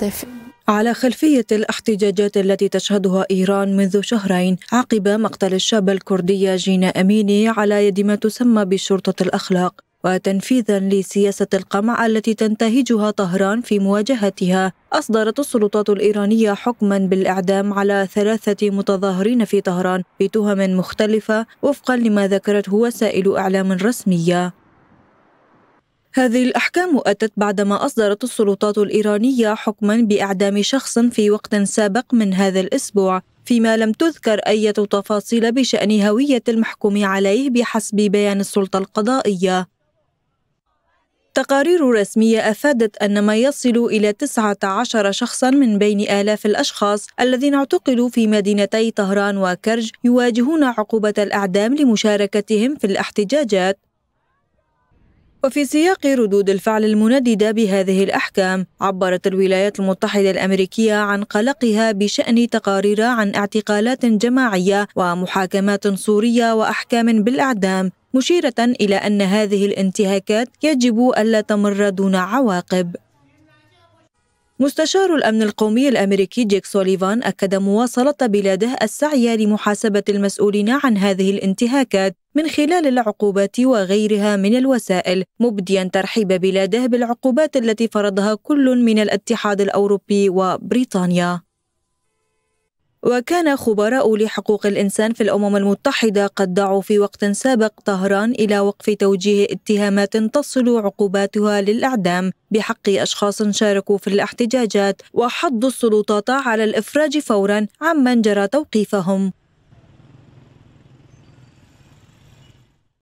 ضيف على خلفية الاحتجاجات التي تشهدها إيران منذ شهرين عقب مقتل الشابة الكردية جينا أميني على يد ما تسمى بشرطة الأخلاق وتنفيذا لسياسة القمع التي تنتهجها طهران في مواجهتها أصدرت السلطات الإيرانية حكما بالإعدام على ثلاثة متظاهرين في طهران بتهم مختلفة وفقا لما ذكرته وسائل إعلام رسمية هذه الأحكام أتت بعدما أصدرت السلطات الإيرانية حكما بإعدام شخص في وقت سابق من هذا الأسبوع فيما لم تذكر أي تفاصيل بشأن هوية المحكوم عليه بحسب بيان السلطة القضائية تقارير رسمية أفادت أن ما يصل إلى 19 شخصا من بين آلاف الأشخاص الذين اعتقلوا في مدينتي طهران وكرج يواجهون عقوبة الإعدام لمشاركتهم في الاحتجاجات وفي سياق ردود الفعل المنددة بهذه الأحكام عبرت الولايات المتحدة الأمريكية عن قلقها بشأن تقارير عن اعتقالات جماعية ومحاكمات سورية وأحكام بالإعدام مشيرة إلى أن هذه الانتهاكات يجب ألا تمر دون عواقب مستشار الأمن القومي الأمريكي جيك سوليفان أكد مواصلة بلاده السعي لمحاسبة المسؤولين عن هذه الانتهاكات من خلال العقوبات وغيرها من الوسائل مبديا ترحيب بلاده بالعقوبات التي فرضها كل من الاتحاد الاوروبي وبريطانيا وكان خبراء لحقوق الإنسان في الأمم المتحدة قد دعوا في وقت سابق طهران إلى وقف توجيه اتهامات تصل عقوباتها للإعدام بحق أشخاص شاركوا في الاحتجاجات وحض السلطات على الإفراج فورا عمن جرى توقيفهم